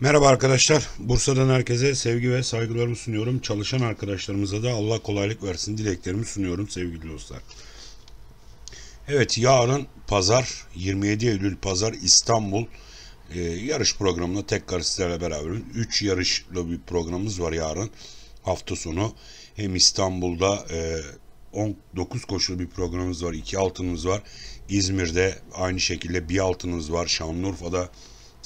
Merhaba arkadaşlar. Bursa'dan herkese sevgi ve saygılarımı sunuyorum. Çalışan arkadaşlarımıza da Allah kolaylık versin dileklerimi sunuyorum sevgili dostlar. Evet yarın pazar 27 Eylül pazar İstanbul e, yarış programında tekrar sizlerle beraberim. 3 yarışlı bir programımız var yarın hafta sonu. Hem İstanbul'da e, 19 koşulu bir programımız var. 2 altınımız var. İzmir'de aynı şekilde bir altınımız var. Şanlıurfa'da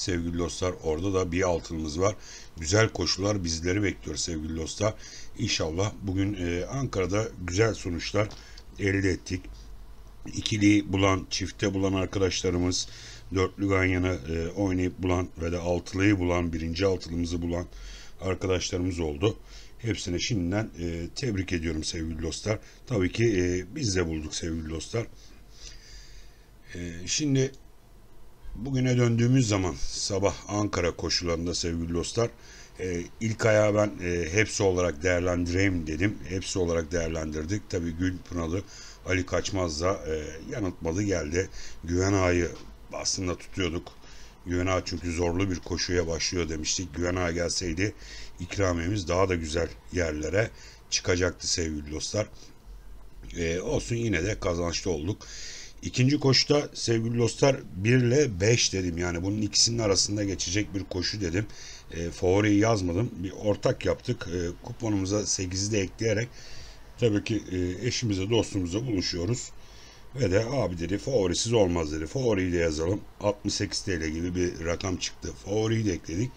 sevgili dostlar. Orada da bir altınımız var. Güzel koşullar bizleri bekliyor sevgili dostlar. İnşallah bugün e, Ankara'da güzel sonuçlar elde ettik. İkili bulan, çifte bulan arkadaşlarımız dörtlü ganyanı e, oynayıp bulan ve de altılıyı bulan, birinci altılımızı bulan arkadaşlarımız oldu. Hepsine şimdiden e, tebrik ediyorum sevgili dostlar. Tabii ki e, biz de bulduk sevgili dostlar. E, şimdi Bugüne döndüğümüz zaman sabah Ankara koşullarında sevgili dostlar e, ilk ayağı ben e, hepsi olarak değerlendireyim dedim. Hepsi olarak değerlendirdik. Tabii Gül Pınalı Ali Kaçmaz da e, yanıltmalı geldi. Güven Ağa'yı aslında tutuyorduk. Güven Ağa çünkü zorlu bir koşuya başlıyor demiştik. Güven Ağa gelseydi ikramiyemiz daha da güzel yerlere çıkacaktı sevgili dostlar. E, olsun yine de kazançlı olduk. İkinci koşuda sevgili dostlar 1 ile 5 dedim. Yani bunun ikisinin arasında geçecek bir koşu dedim. E, favoriyi yazmadım. Bir ortak yaptık. E, kuponumuza 8'i de ekleyerek tabii ki e, eşimize dostumuza buluşuyoruz. Ve de abi dedi favorisiz olmaz dedi. Favoriyi de yazalım. 68 TL gibi bir rakam çıktı. Favoriyi de ekledik.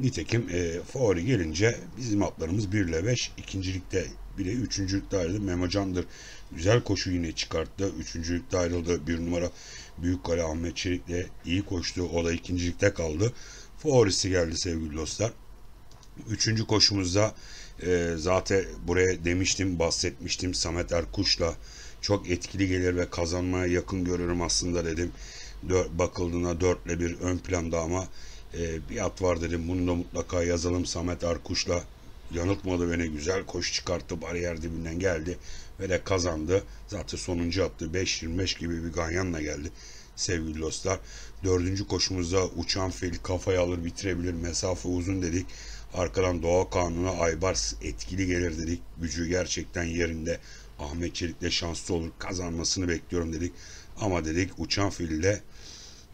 Nitekim e, favori gelince bizim atlarımız 1 ile 5 ikincilikte bile üçüncülükte ayrıldı. Memo Can'dır. Güzel koşu yine çıkarttı. Üçüncülükte ayrıldı. Bir numara Büyük Kale Ahmet Çelik'le iyi koştu. O da ikincilikte kaldı. Favorisi geldi sevgili dostlar. Üçüncü koşumuzda e, zaten buraya demiştim, bahsetmiştim. Samet Erkuş'la çok etkili gelir ve kazanmaya yakın görürüm aslında dedim. Dört, bakıldığında dörtle bir ön planda ama e, bir at var dedim. Bunu da mutlaka yazalım Samet Erkuş'la Yanıltmadı beni güzel koşu çıkarttı bariyer dibinden geldi ve de kazandı. Zaten sonuncu attı 5-25 gibi bir ganyanla geldi sevgili dostlar. Dördüncü koşumuzda uçan fil kafaya alır bitirebilir mesafe uzun dedik. Arkadan doğa kanunu Aybars etkili gelir dedik. Gücü gerçekten yerinde. Ahmet Çelik'le şanslı olur kazanmasını bekliyorum dedik. Ama dedik uçan filde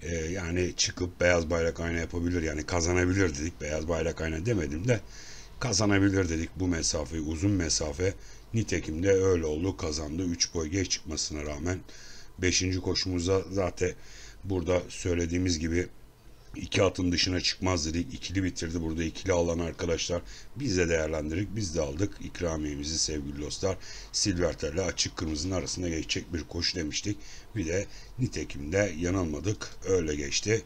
e, yani çıkıp beyaz bayrak ayna yapabilir yani kazanabilir dedik. Beyaz bayrak ayna demedim de kazanabilir dedik bu mesafeyi uzun mesafe. Nitekim de öyle oldu kazandı 3 boy geç çıkmasına rağmen 5. koşumuza zaten burada söylediğimiz gibi iki atın dışına çıkmaz dedik. ikili bitirdi burada ikili alan arkadaşlar. Biz de değerlendirdik. Biz de aldık ikramiyemizi sevgili dostlar. Silverter ile açık kırmızının arasında geçecek bir koşu demiştik. Bir de nitekim de yanılmadık. Öyle geçti.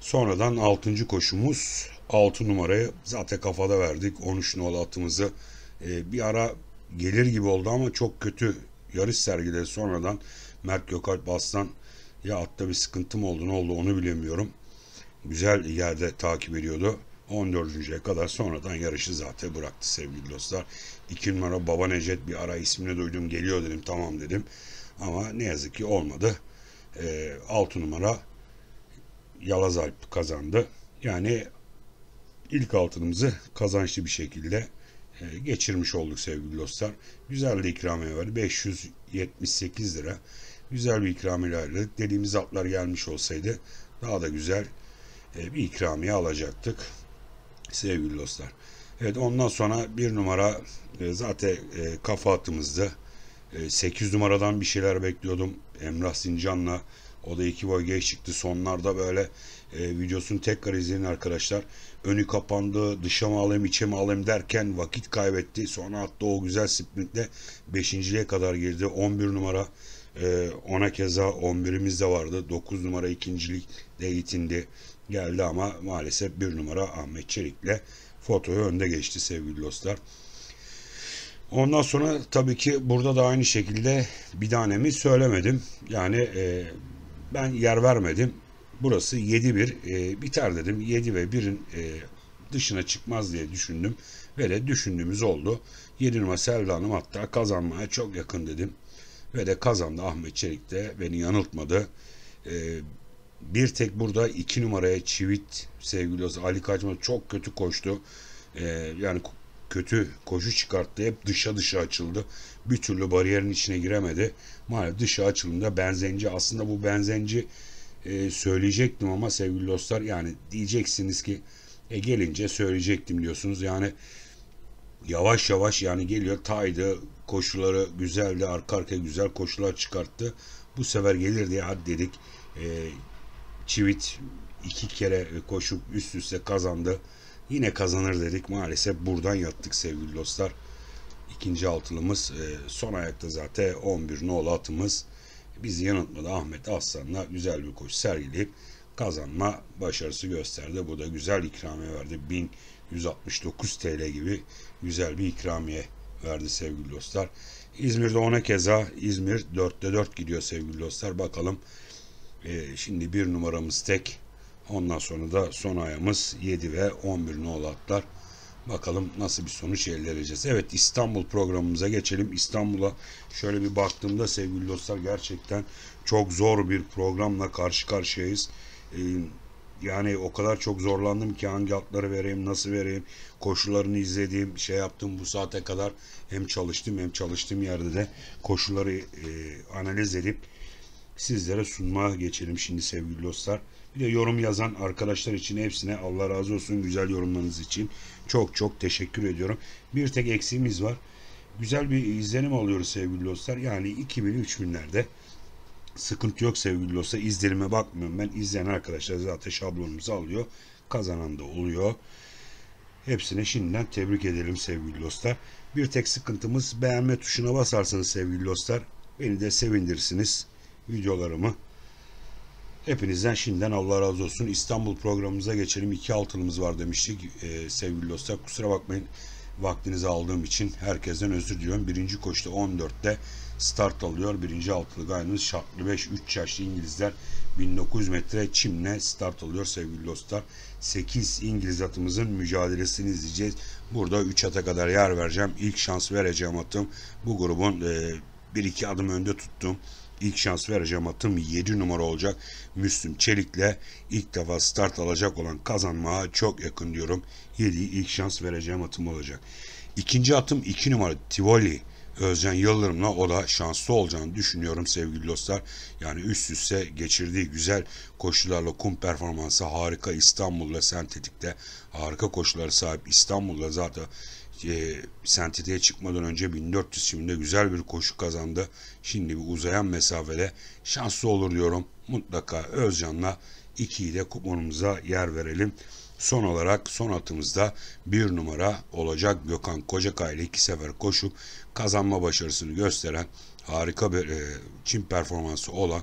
Sonradan 6. koşumuz 6 numarayı zaten kafada verdik. 13 nolu atımızı e, bir ara gelir gibi oldu ama çok kötü yarış sergiledi sonradan. Mert Gökalp Aslan ya atta bir sıkıntım oldu ne oldu onu bilemiyorum. Güzel yerde takip ediyordu. 14.ye kadar sonradan yarışı zaten bıraktı sevgili dostlar. 2 numara Baba Necet bir ara ismini duydum geliyor dedim tamam dedim. Ama ne yazık ki olmadı. E, 6 numara Yalazalp kazandı. Yani ilk altınımızı kazançlı bir şekilde e, geçirmiş olduk sevgili dostlar. Güzel de ikramiye var. 578 lira. Güzel bir ikramiye ayrıldık. Dediğimiz atlar gelmiş olsaydı daha da güzel e, bir ikramiye alacaktık sevgili dostlar. Evet ondan sonra bir numara e, zaten kafa atımızdı. 8 numaradan bir şeyler bekliyordum. Emrah Sincan'la o da iki boy geç çıktı. Sonlarda böyle e, videosunu tekrar izleyin arkadaşlar. Önü kapandı, dışa mı alayım, içe mi alayım derken vakit kaybetti. Sonra attı o güzel sprintle 5.liğe kadar girdi. 11 numara e, ona keza 11'imiz de vardı. 9 numara de itindi. Geldi ama maalesef 1 numara Ahmet Çelik'le fotoyu önde geçti sevgili dostlar. Ondan sonra tabii ki burada da aynı şekilde bir tanemi söylemedim. Yani e, ben yer vermedim. Burası 7 1 e, biter dedim. 7 ve 1'in e, dışına çıkmaz diye düşündüm. Ve de düşündüğümüz oldu. 7 numara Selda Hanım hatta kazanmaya çok yakın dedim. Ve de kazandı Ahmet Çelik de beni yanıltmadı. E, bir tek burada 2 numaraya Çivit sevgili olsun. Ali Kaçma çok kötü koştu. E, yani kötü koşu çıkarttı. Hep dışa dışa açıldı. Bir türlü bariyerin içine giremedi. Maalesef dışa açılımda benzenci. Aslında bu benzenci e, söyleyecektim ama sevgili dostlar yani diyeceksiniz ki e, gelince söyleyecektim diyorsunuz. Yani yavaş yavaş yani geliyor taydı koşuları güzeldi arka arkaya güzel koşular çıkarttı. Bu sefer gelir diye hadi dedik. E, Çivit iki kere koşup üst üste kazandı. Yine kazanır dedik. Maalesef buradan yattık sevgili dostlar. ikinci altılımız e, son ayakta zaten 11 nolu atımız bizi yanıltmadı. Ahmet Aslan'la güzel bir koşu sergileyip kazanma başarısı gösterdi. Bu da güzel ikramiye verdi. 1169 TL gibi güzel bir ikramiye verdi sevgili dostlar. İzmir'de ona keza İzmir 4'te 4 gidiyor sevgili dostlar. Bakalım e, şimdi bir numaramız tek. Ondan sonra da son ayımız 7 ve 11 nolu atlar. Bakalım nasıl bir sonuç elde edeceğiz. Evet İstanbul programımıza geçelim. İstanbul'a şöyle bir baktığımda sevgili dostlar gerçekten çok zor bir programla karşı karşıyayız. Ee, yani o kadar çok zorlandım ki hangi atları vereyim, nasıl vereyim, koşularını izlediğim, şey yaptım bu saate kadar hem çalıştım hem çalıştığım yerde de koşuları e, analiz edip sizlere sunmaya geçelim şimdi sevgili dostlar yorum yazan arkadaşlar için hepsine Allah razı olsun güzel yorumlarınız için. Çok çok teşekkür ediyorum. Bir tek eksiğimiz var. Güzel bir izlenim alıyoruz sevgili dostlar. Yani 2000-3000'lerde sıkıntı yok sevgili dostlar. İzlenime bakmıyorum ben. İzleyen arkadaşlar zaten şablonumuzu alıyor. Kazanan da oluyor. Hepsine şimdiden tebrik edelim sevgili dostlar. Bir tek sıkıntımız beğenme tuşuna basarsanız sevgili dostlar. Beni de sevindirsiniz videolarımı Hepinizden şimdiden Allah razı olsun. İstanbul programımıza geçelim. İki altınımız var demiştik e, sevgili dostlar. Kusura bakmayın vaktinizi aldığım için herkesten özür diliyorum. Birinci koşta 14'te start alıyor. Birinci altılı gayrımız şartlı 5 3 yaşlı İngilizler 1900 metre çimle start alıyor sevgili dostlar. 8 İngiliz atımızın mücadelesini izleyeceğiz. Burada 3 ata kadar yer vereceğim. İlk şans vereceğim atım. Bu grubun e, bir iki adım önde tuttum. İlk şans vereceğim atım 7 numara olacak. Müslüm Çelik'le ilk defa start alacak olan kazanmaya çok yakın diyorum. 7'yi ilk şans vereceğim atım olacak. İkinci atım 2 numara Tivoli. Özcan Yıldırım'la o da şanslı olacağını düşünüyorum sevgili dostlar. Yani üst üste geçirdiği güzel koşularla kum performansı harika İstanbul'da sentetikte harika koşulara sahip İstanbul'da zaten e, sentetiğe çıkmadan önce 1400 siminde güzel bir koşu kazandı. Şimdi bir uzayan mesafede şanslı olur diyorum. Mutlaka Özcan'la 2'yi de kuponumuza yer verelim. Son olarak son atımızda bir numara olacak Gökhan Kocakay ile iki sefer koşup kazanma başarısını gösteren harika bir e, Çin performansı olan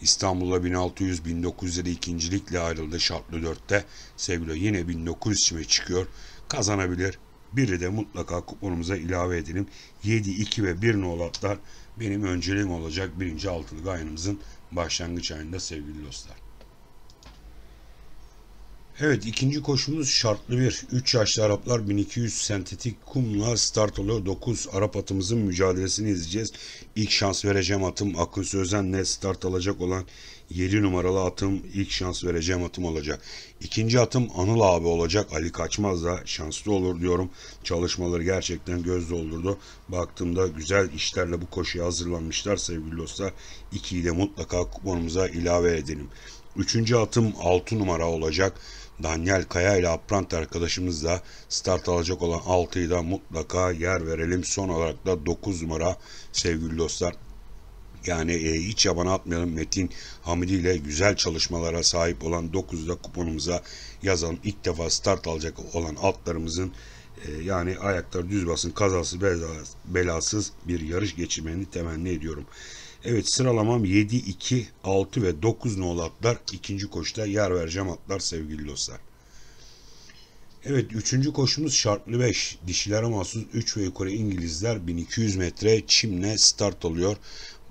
İstanbul'da 1600-1900'de ikincilikle ayrıldı şartlı 4'te. Sevgili yine 1900 çime çıkıyor. Kazanabilir. Biri de mutlaka kuponumuza ilave edelim. 7, 2 ve 1 nol benim önceliğim olacak birinci altılı gayanımızın başlangıç ayında sevgili dostlar. Evet ikinci koşumuz şartlı bir. 3 yaşlı Araplar 1200 sentetik kumla start oluyor. 9 Arap atımızın mücadelesini izleyeceğiz. İlk şans vereceğim atım Akın Sözen'le start alacak olan 7 numaralı atım ilk şans vereceğim atım olacak. İkinci atım Anıl abi olacak. Ali Kaçmaz da şanslı olur diyorum. Çalışmaları gerçekten göz doldurdu. Baktığımda güzel işlerle bu koşuya hazırlanmışlar sevgili dostlar. 2'yi de mutlaka kuponumuza ilave edelim. Üçüncü atım 6 numara olacak. Daniel Kaya ile Aprant arkadaşımız da start alacak olan 6'yı da mutlaka yer verelim. Son olarak da 9 numara sevgili dostlar yani e, hiç yabana atmayalım Metin Hamidi ile güzel çalışmalara sahip olan 9'da kuponumuza yazan ilk defa start alacak olan altlarımızın e, yani ayakları düz basın kazası belasız, belasız bir yarış geçirmeni temenni ediyorum. Evet sıralamam 7, 2, 6 ve 9 nolu atlar ikinci koşta yer vereceğim atlar sevgili dostlar. Evet üçüncü koşumuz şartlı 5. Dişilere mahsus 3 ve yukarı İngilizler 1200 metre çimle start alıyor.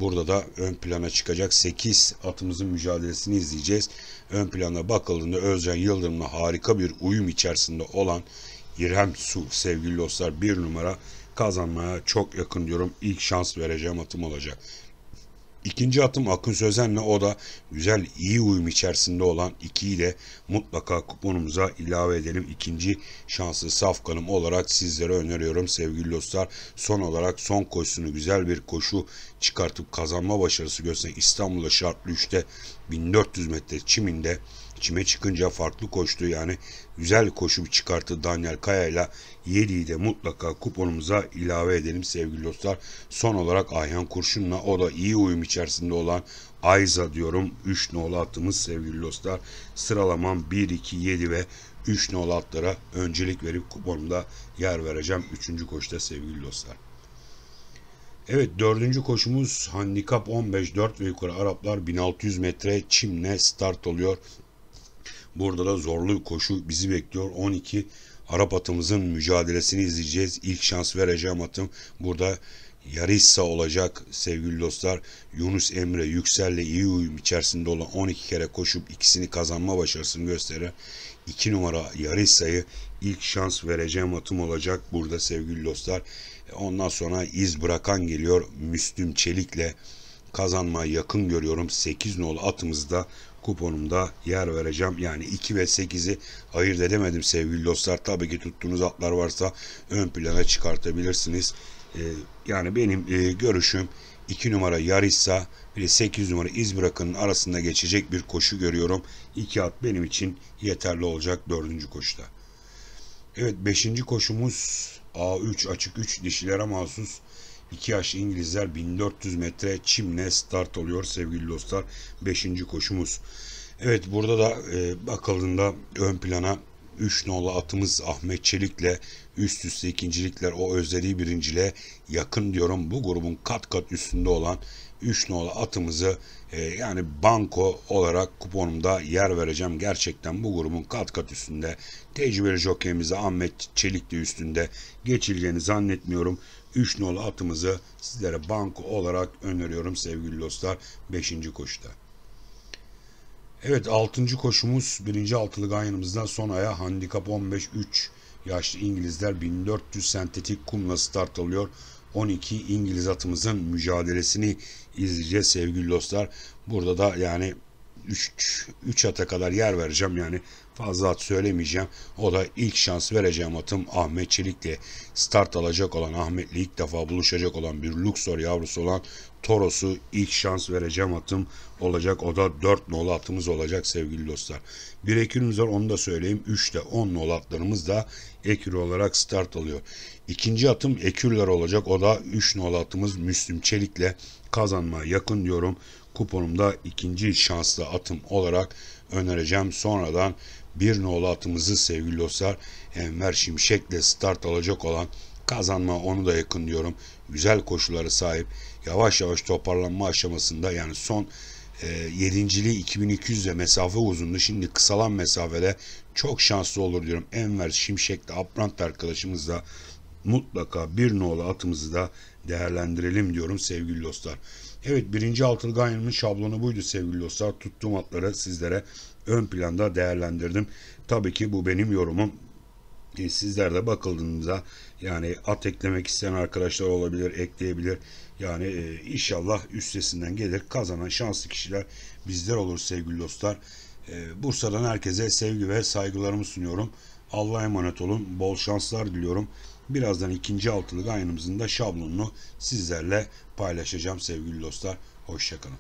Burada da ön plana çıkacak 8 atımızın mücadelesini izleyeceğiz. Ön plana bakıldığında Özcan Yıldırım'la harika bir uyum içerisinde olan İrem Su sevgili dostlar bir numara kazanmaya çok yakın diyorum. İlk şans vereceğim atım olacak. İkinci atım Akın Sözen'le o da güzel iyi uyum içerisinde olan 2'yi de mutlaka kuponumuza ilave edelim. İkinci şanslı safkanım olarak sizlere öneriyorum sevgili dostlar. Son olarak son koşusunu güzel bir koşu çıkartıp kazanma başarısı gösteren İstanbul'da şartlı 3'te 1400 metre çiminde Çime çıkınca farklı koştu yani güzel koşu çıkarttı Daniel Kaya ile 7'yi de mutlaka kuponumuza ilave edelim sevgili dostlar. Son olarak Ayhan Kurşun'la o da iyi uyum içerisinde olan Ayza diyorum 3 nolu attığımız sevgili dostlar. Sıralamam 1, 2, 7 ve 3 nolu atlara öncelik verip kuponumda yer vereceğim 3. koşta sevgili dostlar. Evet dördüncü koşumuz handikap 15 4 ve yukarı Araplar 1600 metre çimle start oluyor. Burada da zorlu koşu bizi bekliyor. 12 Arap atımızın mücadelesini izleyeceğiz. İlk şans vereceğim atım burada Yarissa olacak sevgili dostlar. Yunus Emre Yüksel'le iyi uyum içerisinde olan 12 kere koşup ikisini kazanma başarısını gösteren 2 numara Yarissa'yı ilk şans vereceğim atım olacak burada sevgili dostlar. E, ondan sonra iz bırakan geliyor Müslüm Çelik'le kazanmaya yakın görüyorum. 8 nolu atımızı da kuponumda yer vereceğim. Yani 2 ve 8'i ayırt edemedim sevgili dostlar. Tabii ki tuttuğunuz atlar varsa ön plana çıkartabilirsiniz. Ee, yani benim e, görüşüm 2 numara Yarissa bir de 8 numara İzbrak'ın arasında geçecek bir koşu görüyorum. 2 at benim için yeterli olacak 4. koşuda. Evet 5. koşumuz A3 açık 3 dişilere mahsus İki yaş İngilizler 1400 metre çimle start oluyor sevgili dostlar. Beşinci koşumuz. Evet burada da e, bakıldığında ön plana 3 nolu atımız Ahmet Çelik'le üst üste ikincilikler o özlediği birincile yakın diyorum. Bu grubun kat kat üstünde olan 3 nolu atımızı e, yani banko olarak kuponumda yer vereceğim. Gerçekten bu grubun kat kat üstünde. Tecrübeli jokeyimiz Ahmet Çelik üstünde. Geçileceğini zannetmiyorum. 3 nolu atımızı sizlere banko olarak öneriyorum sevgili dostlar 5. koşuda. Evet 6. koşumuz 1. altılı ganyanımızdan son aya handikap 15-3 yaşlı İngilizler 1400 sentetik kumla start alıyor. 12 İngiliz atımızın mücadelesini izleyeceğiz sevgili dostlar. Burada da yani 3 ata kadar yer vereceğim yani fazla at söylemeyeceğim. O da ilk şans vereceğim atım Ahmet Çelik'le start alacak olan Ahmet'le ilk defa buluşacak olan bir Luxor yavrusu olan Toros'u ilk şans vereceğim atım olacak. O da 4 nolu atımız olacak sevgili dostlar. Bir ekürümüz var onu da söyleyeyim. 3 de 10 nolu atlarımız da ekür olarak start alıyor. ikinci atım ekürler olacak. O da 3 nolu atımız Müslüm Çelik'le kazanmaya yakın diyorum kuponumda ikinci şanslı atım olarak önereceğim. Sonradan bir nolu atımızı sevgili dostlar Enver Şimşek'le start alacak olan kazanma onu da yakın diyorum. Güzel koşuları sahip. Yavaş yavaş toparlanma aşamasında yani son e, yedinciliği 2200 de mesafe uzundu. Şimdi kısalan mesafede çok şanslı olur diyorum. Enver Şimşek'le Aprant arkadaşımızla mutlaka bir nolu atımızı da değerlendirelim diyorum sevgili dostlar. Evet birinci altın ganyanın şablonu buydu sevgili dostlar. Tuttuğum atları sizlere ön planda değerlendirdim. Tabii ki bu benim yorumum. E, sizler de bakıldığınızda yani at eklemek isteyen arkadaşlar olabilir, ekleyebilir. Yani e, inşallah üstesinden gelir. Kazanan şanslı kişiler bizler olur sevgili dostlar. E, Bursa'dan herkese sevgi ve saygılarımı sunuyorum. Allah'a emanet olun. Bol şanslar diliyorum. Birazdan ikinci altılık aynımızın da şablonunu sizlerle paylaşacağım sevgili dostlar. Hoşçakalın.